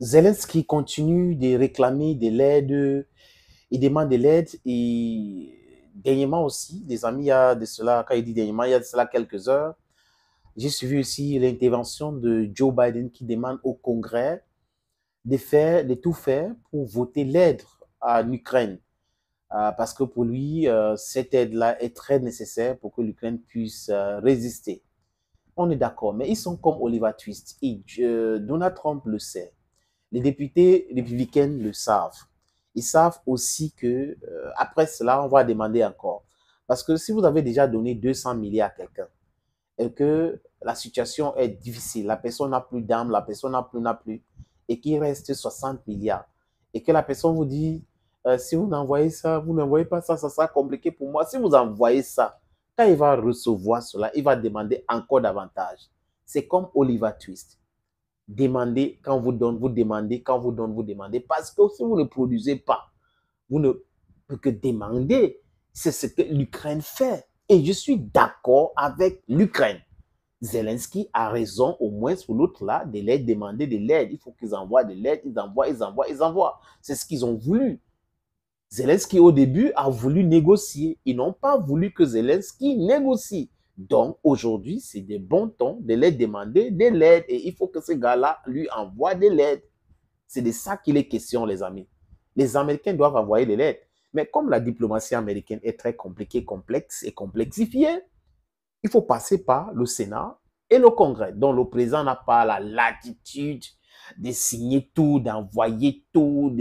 Zelensky continue de réclamer de l'aide, il demande de l'aide et dernièrement aussi, des amis, il y a de cela, quand il dit dernièrement, il y a de cela quelques heures, j'ai suivi aussi l'intervention de Joe Biden qui demande au Congrès de faire, de tout faire pour voter l'aide à l'Ukraine. Euh, parce que pour lui, euh, cette aide-là est très nécessaire pour que l'Ukraine puisse euh, résister. On est d'accord, mais ils sont comme Oliver Twist et Donald Trump le sait. Les députés républicains le savent. Ils savent aussi que, euh, après cela, on va demander encore. Parce que si vous avez déjà donné 200 milliards à quelqu'un et que la situation est difficile, la personne n'a plus d'âme, la personne n'a plus, n'a plus, et qu'il reste 60 milliards, et que la personne vous dit, euh, si vous n'envoyez ça, vous n'envoyez pas ça, ça sera compliqué pour moi. Si vous envoyez ça, quand il va recevoir cela, il va demander encore davantage. C'est comme Oliver Twist. Demandez quand vous donnez, vous demandez quand vous donnez, vous demandez. Parce que si vous ne produisez pas, vous ne pouvez que demander. C'est ce que l'Ukraine fait. Et je suis d'accord avec l'Ukraine. Zelensky a raison, au moins sur l'autre là, de l'aide, demander de l'aide. Il faut qu'ils envoient de l'aide, ils envoient, ils envoient, ils envoient. C'est ce qu'ils ont voulu. Zelensky, au début, a voulu négocier. Ils n'ont pas voulu que Zelensky négocie. Donc aujourd'hui, c'est des bons temps de les demander de l'aide et il faut que ce gars-là lui envoie de l'aide. C'est de ça qu'il est question, les amis. Les Américains doivent envoyer de l'aide. Mais comme la diplomatie américaine est très compliquée, complexe et complexifiée, il faut passer par le Sénat et le Congrès, dont le président n'a pas la latitude de signer tout, d'envoyer tout.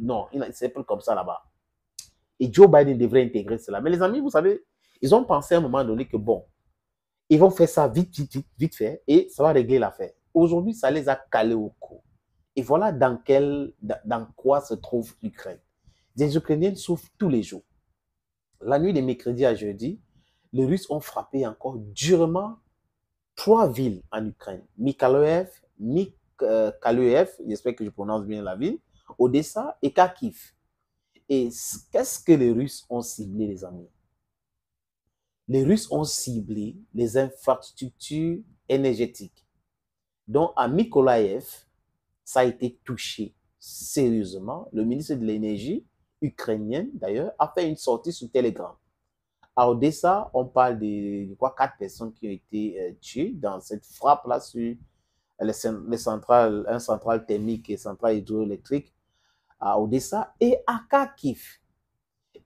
Non, c'est peu comme ça là-bas. Et Joe Biden devrait intégrer cela. Mais les amis, vous savez, ils ont pensé à un moment donné que, bon, ils vont faire ça vite, vite, vite, vite fait et ça va régler l'affaire. Aujourd'hui, ça les a calés au cou. Et voilà dans, quel, dans quoi se trouve l'Ukraine. Des Ukrainiens souffrent tous les jours. La nuit de mercredi à jeudi, les Russes ont frappé encore durement trois villes en Ukraine. Mykolaiv, Mykolaiv, euh, j'espère que je prononce bien la ville, Odessa et Kharkiv. Et qu'est-ce que les Russes ont ciblé, les amis les Russes ont ciblé les infrastructures énergétiques. Donc, à Mykolaïev, ça a été touché sérieusement. Le ministre de l'Énergie, ukrainien d'ailleurs, a fait une sortie sur Telegram. À Odessa, on parle de, quoi, quatre personnes qui ont été euh, tuées dans cette frappe-là sur les, centrales, un central thermique et centrale hydroélectrique à Odessa. Et à Kharkiv,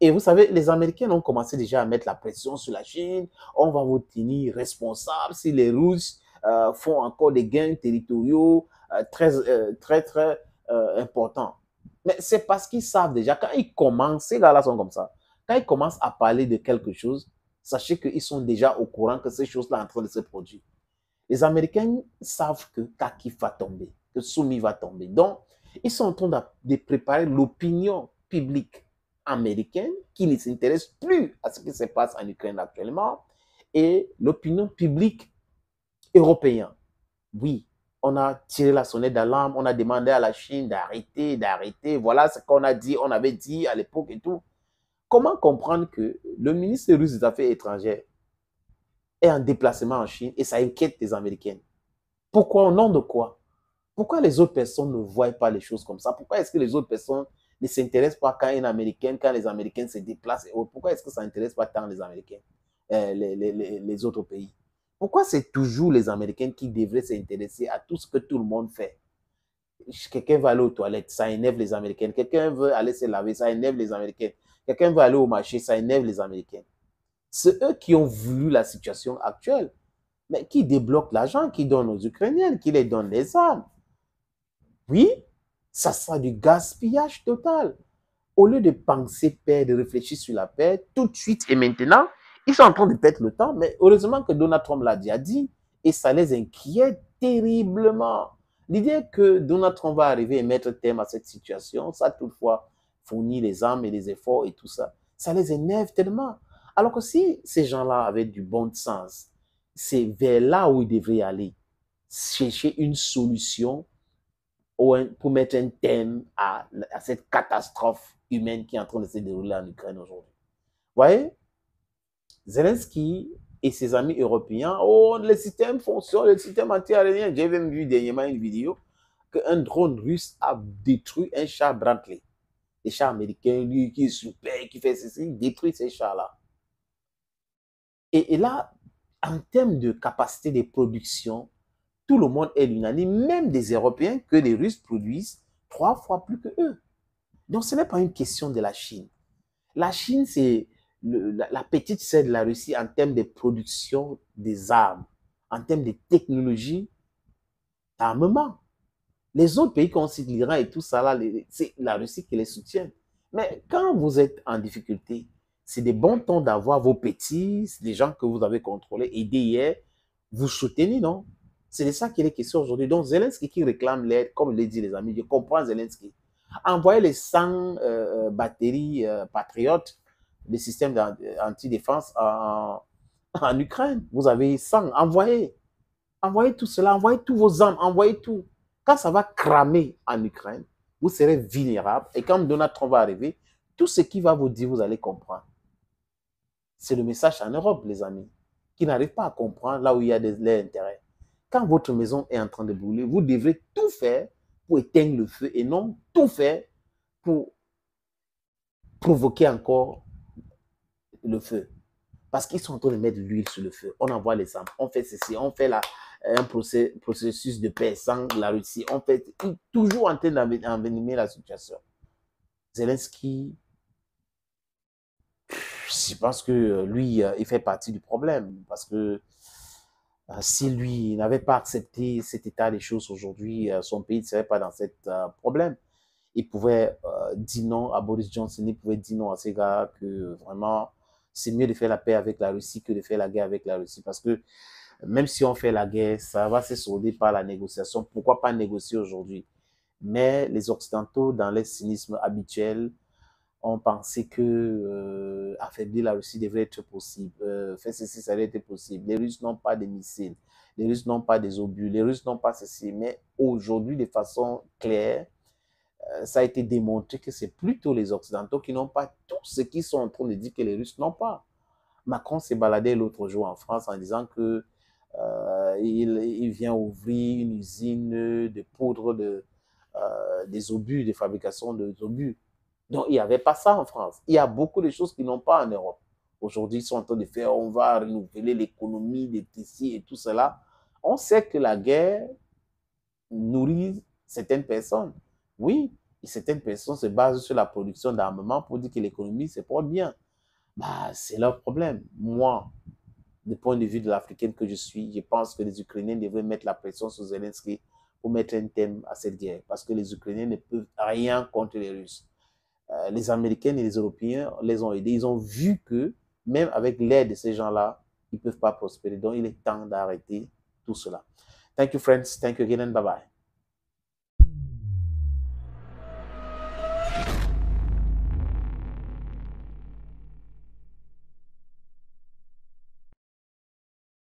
et vous savez, les Américains ont commencé déjà à mettre la pression sur la Chine. On va vous tenir responsable si les Russes euh, font encore des gains territoriaux euh, euh, très, très, très importants. Mais c'est parce qu'ils savent déjà, quand ils commencent, ces gars-là sont comme ça, quand ils commencent à parler de quelque chose, sachez qu'ils sont déjà au courant que ces choses-là sont en train de se produire. Les Américains savent que Kaki va tomber, que Soumi va tomber. Donc, ils sont en train de préparer l'opinion publique américaine qui ne s'intéresse plus à ce qui se passe en Ukraine actuellement et l'opinion publique européenne. Oui, on a tiré la sonnette d'alarme, on a demandé à la Chine d'arrêter, d'arrêter. Voilà ce qu'on a dit, on avait dit à l'époque et tout. Comment comprendre que le ministre russe des Affaires étrangères est en déplacement en Chine et ça inquiète les Américaines Pourquoi Au nom de quoi Pourquoi les autres personnes ne voient pas les choses comme ça Pourquoi est-ce que les autres personnes ne s'intéresse pas quand une Américaine, quand les Américains se déplacent. Oh, pourquoi est-ce que ça intéresse pas tant les Américains, euh, les, autres pays Pourquoi c'est toujours les Américains qui devraient s'intéresser à tout ce que tout le monde fait Quelqu'un va aller aux toilettes, ça énerve les Américains. Quelqu'un veut aller se laver, ça énerve les Américains. Quelqu'un veut aller au marché, ça énerve les Américains. C'est eux qui ont voulu la situation actuelle. Mais qui débloque l'argent, qui donne aux Ukrainiens, qui les donne les armes. Oui, ça sera du gaspillage total. Au lieu de penser paix, de réfléchir sur la paix, tout de suite et maintenant, ils sont en train de perdre le temps, mais heureusement que Donald Trump l'a déjà dit, et ça les inquiète terriblement. L'idée que Donald Trump va arriver et mettre terme à cette situation, ça toutefois fournit les armes et les efforts et tout ça, ça les énerve tellement. Alors que si ces gens-là avaient du bon sens, c'est vers là où ils devraient aller, chercher une solution pour mettre un thème à, cette catastrophe humaine qui est en train de se dérouler en Ukraine aujourd'hui. Vous voyez Zelensky et ses amis européens, oh, le système fonctionne, le système anti j'avais J'ai même vu dernièrement une vidéo qu'un drone russe a détruit un char Brantley. Les chars américains, lui, qui est super, qui fait ceci, détruit ces chars-là. Et, et là, en termes de capacité de production, tout le monde est unanime, même des Européens, que les Russes produisent trois fois plus que eux. Donc ce n'est pas une question de la Chine. La Chine, c'est la, petite sœur de la Russie en termes de production des armes, en termes de technologie d'armement. Les autres pays qu'on l'Iran et tout ça, c'est la Russie qui les soutient. Mais quand vous êtes en difficulté, c'est des bons temps d'avoir vos petits, les gens que vous avez contrôlés, Et hier, vous soutenez, non c'est de ça qu'il est question aujourd'hui. Donc Zelensky qui réclame l'aide, comme le dit les amis, je comprends Zelensky. Envoyez les 100 euh, batteries euh, patriotes des systèmes euh, anti en, Ukraine. Vous avez 100. Envoyez. Envoyez tout cela. Envoyez tous vos armes. Envoyez tout. Quand ça va cramer en Ukraine, vous serez vulnérable. Et quand Donald Trump va arriver, tout ce qu'il va vous dire, vous allez comprendre. C'est le message en Europe, les amis, qui n'arrivent pas à comprendre là où il y a des, intérêts quand votre maison est en train de brûler, vous devrez tout faire pour éteindre le feu et non tout faire pour provoquer encore le feu. Parce qu'ils sont en train de mettre de l'huile sur le feu. On envoie les armes, on fait ceci, on fait la, un procès, processus de paix sans la Russie. En fait toujours en train d'envenimer la situation. Zelensky, je pense que lui, euh, il fait partie du problème. Parce que euh, si lui n'avait pas accepté cet état des choses aujourd'hui, euh, son pays ne serait pas dans cet euh, problème. Il pouvait dire non à Boris Johnson, il pouvait dire non à ces gars que vraiment, c'est mieux de faire la paix avec la Russie que de faire la guerre avec la Russie. Parce que même si on fait la guerre, ça va se solder par la négociation. Pourquoi pas négocier aujourd'hui Mais les Occidentaux, dans leur cynisme habituel, ont pensé que affaiblir la Russie devrait être possible. Euh, faire ceci, ça devrait être possible. Les Russes n'ont pas de missiles. Les Russes n'ont pas des obus. Les Russes n'ont pas ceci. Mais aujourd'hui, de façon claire, euh, ça a été démontré que c'est plutôt les Occidentaux qui n'ont pas tout ce qu'ils sont en train de dire que les Russes n'ont pas. Macron s'est baladé l'autre jour en France en disant que euh, il, vient ouvrir une usine de poudre de, des obus, de fabrication de obus. Donc, il n'y avait pas ça en France. Il y a beaucoup de choses qui n'ont pas en Europe. Aujourd'hui, ils sont en train de faire, on va renouveler l'économie des tissus et tout cela. On sait que la guerre nourrit certaines personnes. Oui, et certaines personnes se basent sur la production d'armement pour dire que l'économie se porte bien. Bah, c'est leur problème. Moi, du point de vue de l'Africaine que je suis, je pense que les Ukrainiens devraient mettre la pression sur Zelensky pour mettre un thème à cette guerre, parce que les Ukrainiens ne peuvent rien contre les Russes. Euh, les Américains et les Européens les ont aidés. Ils ont vu que même avec l'aide de ces gens-là, ils ne peuvent pas prospérer. Donc, il est temps d'arrêter tout cela. Thank you, friends. Thank you again and bye-bye.